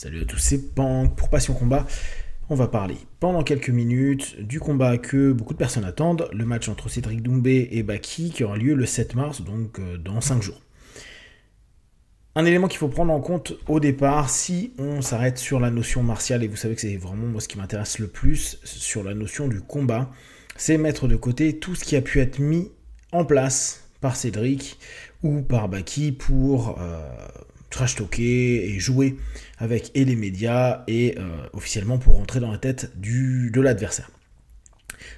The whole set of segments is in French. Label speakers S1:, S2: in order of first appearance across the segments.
S1: Salut à tous, c'est Pank pour Passion Combat. On va parler pendant quelques minutes du combat que beaucoup de personnes attendent, le match entre Cédric Doumbé et Baki qui aura lieu le 7 mars, donc euh, dans 5 jours. Un élément qu'il faut prendre en compte au départ, si on s'arrête sur la notion martiale, et vous savez que c'est vraiment moi ce qui m'intéresse le plus sur la notion du combat, c'est mettre de côté tout ce qui a pu être mis en place par Cédric ou par Baki pour euh, trash talker et jouer avec et les médias et euh, officiellement pour rentrer dans la tête du, de l'adversaire.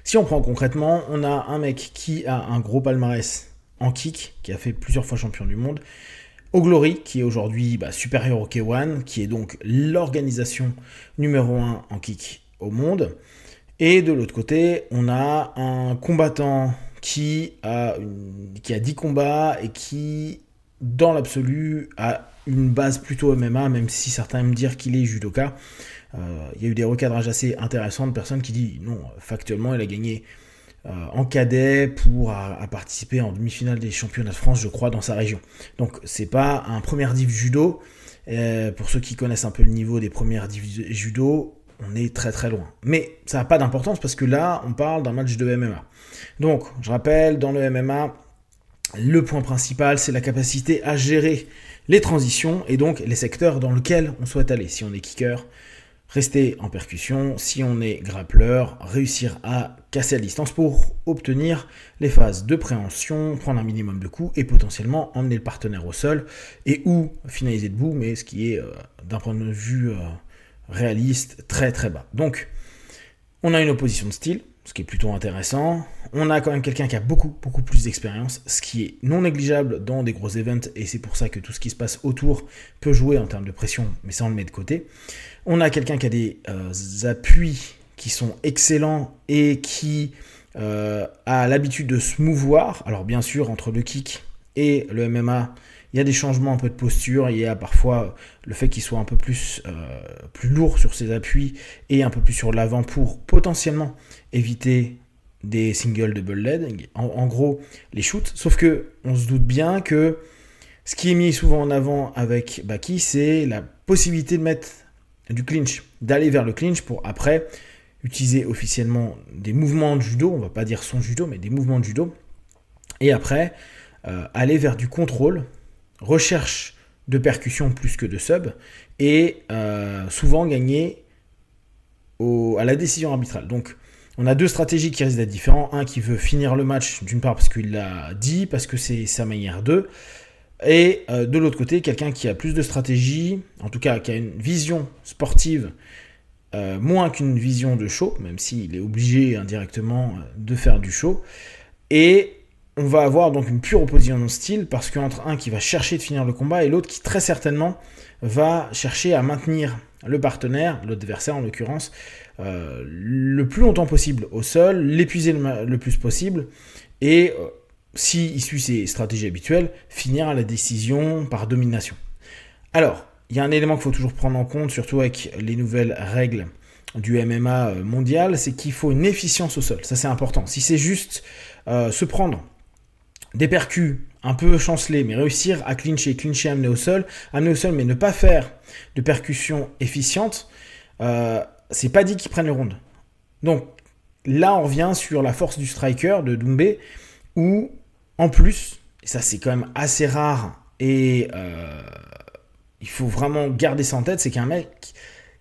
S1: Si on prend concrètement, on a un mec qui a un gros palmarès en kick, qui a fait plusieurs fois champion du monde. au Glory qui est aujourd'hui bah, supérieur au K1, qui est donc l'organisation numéro 1 en kick au monde. Et de l'autre côté, on a un combattant qui a, qui a 10 combats et qui, dans l'absolu, a une base plutôt MMA, même si certains me dire qu'il est judoka. Euh, il y a eu des recadrages assez intéressants de personnes qui disent non, factuellement, il a gagné euh, en cadet pour euh, participer en demi-finale des championnats de France, je crois, dans sa région. Donc c'est pas un premier div judo. pour ceux qui connaissent un peu le niveau des premières div judo, on est très très loin. Mais ça n'a pas d'importance parce que là, on parle d'un match de MMA. Donc, je rappelle, dans le MMA, le point principal, c'est la capacité à gérer les transitions et donc les secteurs dans lesquels on souhaite aller. Si on est kicker, rester en percussion, si on est grappleur, réussir à casser la distance pour obtenir les phases de préhension, prendre un minimum de coups et potentiellement emmener le partenaire au sol et ou finaliser debout, mais ce qui est euh, d'un point de vue euh, réaliste très très bas. Donc on a une opposition de style, ce qui est plutôt intéressant on a quand même quelqu'un qui a beaucoup, beaucoup plus d'expérience, ce qui est non négligeable dans des gros events, et c'est pour ça que tout ce qui se passe autour peut jouer en termes de pression, mais ça on le met de côté. On a quelqu'un qui a des euh, appuis qui sont excellents et qui euh, a l'habitude de se mouvoir. Alors bien sûr, entre le kick et le MMA, il y a des changements un peu de posture, il y a parfois le fait qu'il soit un peu plus, euh, plus lourd sur ses appuis et un peu plus sur l'avant pour potentiellement éviter des singles de Bullhead, en, gros les shoots, sauf que on se doute bien que ce qui est mis souvent en avant avec Baki, c'est la possibilité de mettre du clinch, d'aller vers le clinch pour après utiliser officiellement des mouvements de judo, on va pas dire son judo, mais des mouvements de judo, et après euh, aller vers du contrôle, recherche de percussion plus que de sub, et euh, souvent gagner à la décision arbitrale. Donc on a deux stratégies qui risquent d'être différentes. Un qui veut finir le match, d'une part parce qu'il l'a dit, parce que c'est sa manière d'eux. Et euh, de l'autre côté, quelqu'un qui a plus de stratégie, en tout cas qui a une vision sportive euh, moins qu'une vision de show, même s'il est obligé indirectement euh, de faire du show. Et on va avoir donc une pure opposition de style, parce qu'entre un qui va chercher de finir le combat et l'autre qui très certainement va chercher à maintenir le partenaire, l'adversaire en l'occurrence, euh, le plus longtemps possible au sol, l'épuiser le, plus possible, et euh, si s'il suit ses stratégies habituelles, finir à la décision par domination. Alors, il y a un élément qu'il faut toujours prendre en compte, surtout avec les nouvelles règles du MMA euh, mondial, c'est qu'il faut une efficience au sol. Ça, c'est important. Si c'est juste se prendre des percus un peu chancelé, mais réussir à clincher, clincher, amener au sol, amener au sol, mais ne pas faire de percussion efficiente, euh, c'est pas dit qu'ils prennent le round. Donc là, on revient sur la force du striker de Doumbé, où en plus, et ça c'est quand même assez rare, et euh, il faut vraiment garder ça en tête, c'est qu'un mec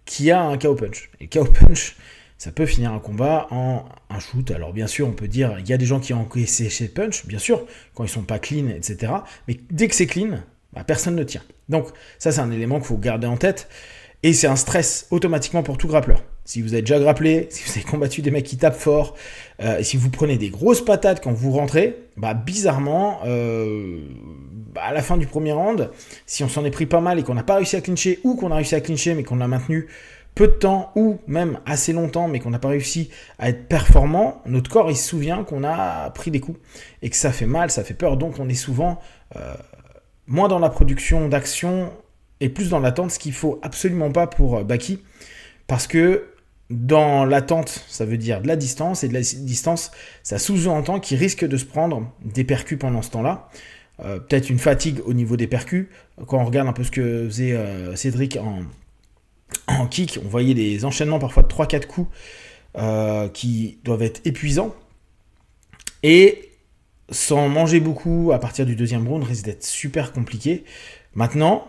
S1: qui a un KO punch. Et KO punch, ça peut finir un combat en un shoot. Alors bien sûr, on peut dire, il y a des gens qui ont encaissé chez punch, bien sûr, quand ils sont pas clean, etc. Mais dès que c'est clean, bah, personne ne tient. Donc ça, c'est un élément qu'il faut garder en tête. Et c'est un stress automatiquement pour tout grappleur. Si vous avez déjà grapplé, si vous avez combattu des mecs qui tapent fort, euh, si vous prenez des grosses patates quand vous rentrez, bah, bizarrement, euh, bah, à la fin du premier round, si on s'en est pris pas mal et qu'on n'a pas réussi à clincher, ou qu'on a réussi à clincher mais qu'on l'a maintenu peu de temps ou même assez longtemps, mais qu'on n'a pas réussi à être performant, notre corps il se souvient qu'on a pris des coups et que ça fait mal, ça fait peur. Donc on est souvent euh, moins dans la production d'action et plus dans l'attente, ce qu'il faut absolument pas pour euh, Baki, parce que dans l'attente, ça veut dire de la distance, et de la distance, ça sous-entend qu'il risque de se prendre des percus pendant ce temps-là. Euh, peut-être une fatigue au niveau des percus. Quand on regarde un peu ce que faisait Cédric en, en kick, on voyait des enchaînements parfois de 3-4 coups euh, qui doivent être épuisants. Et sans manger beaucoup à partir du deuxième round risque d'être super compliqué. Maintenant,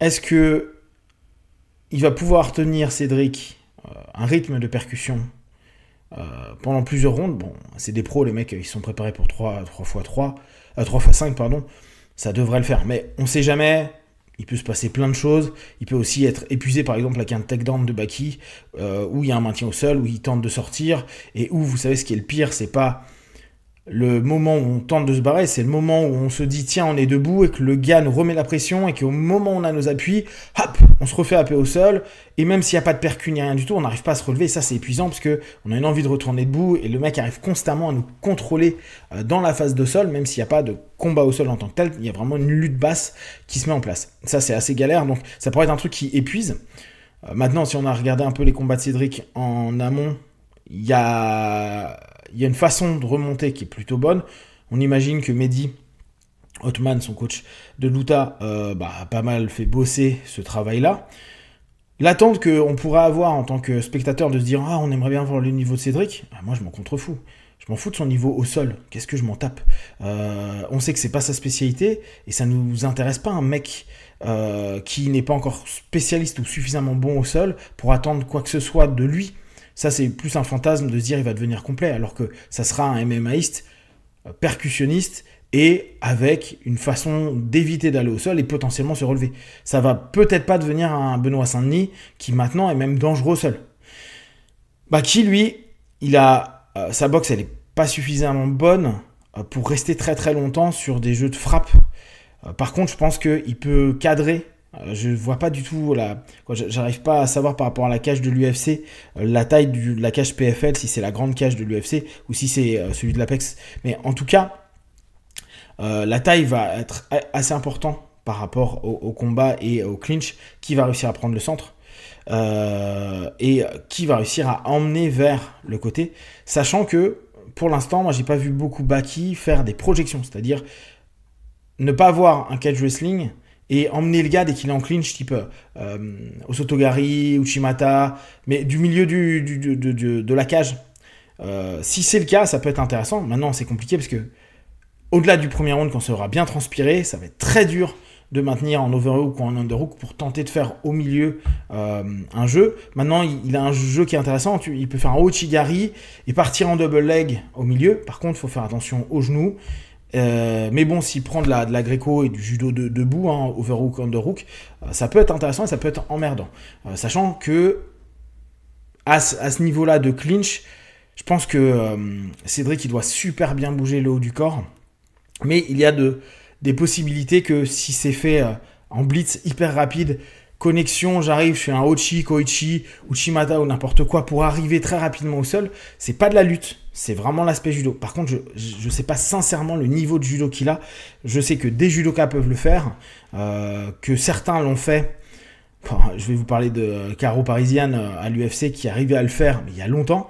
S1: est-ce que il va pouvoir tenir Cédric euh, un rythme de percussion euh, pendant plusieurs rondes Bon, c'est des pros, les mecs, ils sont préparés pour 3, 3 x 3, 3 x 5, pardon. Ça devrait le faire, mais on ne sait jamais il peut se passer plein de choses. Il peut aussi être épuisé, par exemple, avec un takedown de Baki, euh, où il y a un maintien au sol, où il tente de sortir, et où, vous savez, ce qui est le pire, c'est pas le moment où on tente de se barrer, c'est le moment où on se dit tiens, on est debout et que le gars nous remet la pression et qu'au moment où on a nos appuis, hop, on se refait happer au sol. Et même s'il n'y a pas de percune, il n'y a rien du tout, on n'arrive pas à se relever. ça, c'est épuisant parce que on a une envie de retourner debout et le mec arrive constamment à nous contrôler euh, dans la phase de sol, même s'il n'y a pas de combat au sol en tant que tel. Il y a vraiment une lutte basse qui se met en place. Ça, c'est assez galère. Donc, ça pourrait être un truc qui épuise. Euh, maintenant, si on a regardé un peu les combats de Cédric en amont, il y a il y a une façon de remonter qui est plutôt bonne. On imagine que Mehdi Hotman, son coach de l'Utah, euh, bah, a pas mal fait bosser ce travail-là. L'attente qu'on pourra avoir en tant que spectateur de se dire Ah, on aimerait bien voir le niveau de Cédric, bah, moi je m'en contrefous. Je m'en fous de son niveau au sol. Qu'est-ce que je m'en tape euh, On sait que c'est pas sa spécialité et ça nous intéresse pas un mec euh, qui n'est pas encore spécialiste ou suffisamment bon au sol pour attendre quoi que ce soit de lui. Ça, c'est plus un fantasme de se dire il va devenir complet, alors que ça sera un MMAiste euh, percussionniste et avec une façon d'éviter d'aller au sol et potentiellement se relever. Ça va peut-être pas devenir un Benoît Saint-Denis qui maintenant est même dangereux seul. Bah qui lui, il a euh, sa boxe elle est pas suffisamment bonne euh, pour rester très très longtemps sur des jeux de frappe. par contre, je pense qu'il peut cadrer euh, je vois pas du tout J'arrive pas à savoir par rapport à la cage de l'UFC euh, la taille de la cage PFL, si c'est la grande cage de l'UFC ou si c'est euh, celui de l'Apex. Mais en tout cas, la taille va être assez importante par rapport au, combat et au clinch. Qui va réussir à prendre le centre et qui va réussir à emmener vers le côté, sachant que pour l'instant, moi j'ai pas vu beaucoup Baki faire des projections, c'est-à-dire ne pas avoir un catch wrestling et emmener le gars dès qu'il est en clinch, type euh, Osotogari, Uchimata, mais du milieu du, de, la cage. Euh, si c'est le cas, ça peut être intéressant. Maintenant, c'est compliqué parce que au-delà du premier round, quand ça aura bien transpiré, ça va être très dur de maintenir en overhook ou en underhook pour tenter de faire au milieu euh, un jeu. Maintenant, il, a un jeu qui est intéressant. il peut faire un Uchigari et partir en double leg au milieu. Par contre, il faut faire attention aux genoux. Euh, mais bon, s'il prend de la, de et du judo debout, hein, overhook, underhook, euh, ça peut être intéressant et ça peut être emmerdant. Euh, sachant que à ce, niveau-là de clinch, je pense que Cédric il doit super bien bouger le haut du corps. Mais il y a des possibilités que si c'est fait en blitz hyper rapide, connexion, j'arrive, je fais un Ochi, Koichi, Uchimata ou n'importe quoi pour arriver très rapidement au sol, c'est pas de la lutte. C'est vraiment l'aspect judo. Par contre, je ne sais pas sincèrement le niveau de judo qu'il a. Je sais que des judokas peuvent le faire, euh, que certains l'ont fait. je vais vous parler de Caro Parisienne euh, à l'UFC qui arrivait à le faire, mais il y a longtemps.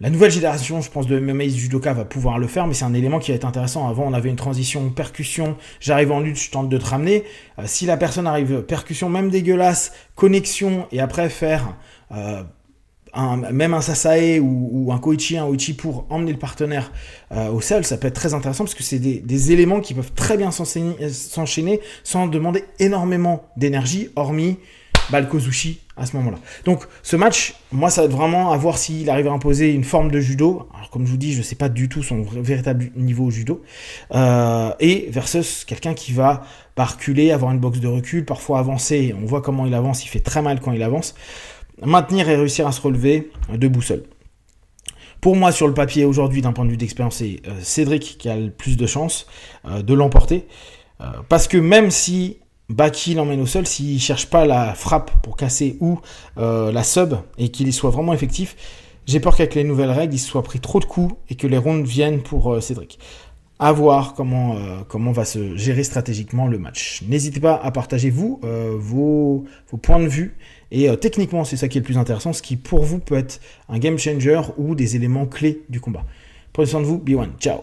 S1: La nouvelle génération, je pense, de MMA judoka va pouvoir le faire, mais c'est un élément qui va être intéressant. Avant, on avait une transition percussion, j'arrive en lutte, je tente de te ramener. Euh, si la personne arrive percussion, même dégueulasse, connexion, et après faire même un Sasae ou, un Koichi, un Oichi pour emmener le partenaire euh, au sol, ça peut être très intéressant parce que c'est des, éléments qui peuvent très bien euh, s'enchaîner sans demander énormément d'énergie, hormis bah, le Kozushi à ce moment-là. Donc ce match, moi ça va être vraiment à voir s'il arrive à imposer une forme de judo. Alors comme je vous dis, je ne sais pas du tout son véritable niveau judo. Euh, et versus quelqu'un qui va parculer bah, reculer, avoir une boxe de recul, parfois avancer. On voit comment il avance, il fait très mal quand il avance maintenir et réussir à se relever euh, debout seul. Pour moi, sur le papier, aujourd'hui, d'un point de vue d'expérience, c'est euh, Cédric qui a le plus de chances euh, de l'emporter. parce que même si Baki l'emmène au sol, s'il ne cherche pas la frappe pour casser ou la sub et qu'il y soit vraiment effectif, j'ai peur qu'avec les nouvelles règles, il se soit pris trop de coups et que les rondes viennent pour Cédric à voir comment, va se gérer stratégiquement le match. N'hésitez pas à partager vous vos, points de vue et euh, techniquement, c'est ça qui est le plus intéressant, ce qui pour vous peut être un game changer ou des éléments clés du combat. Prenez soin de vous, B1, ciao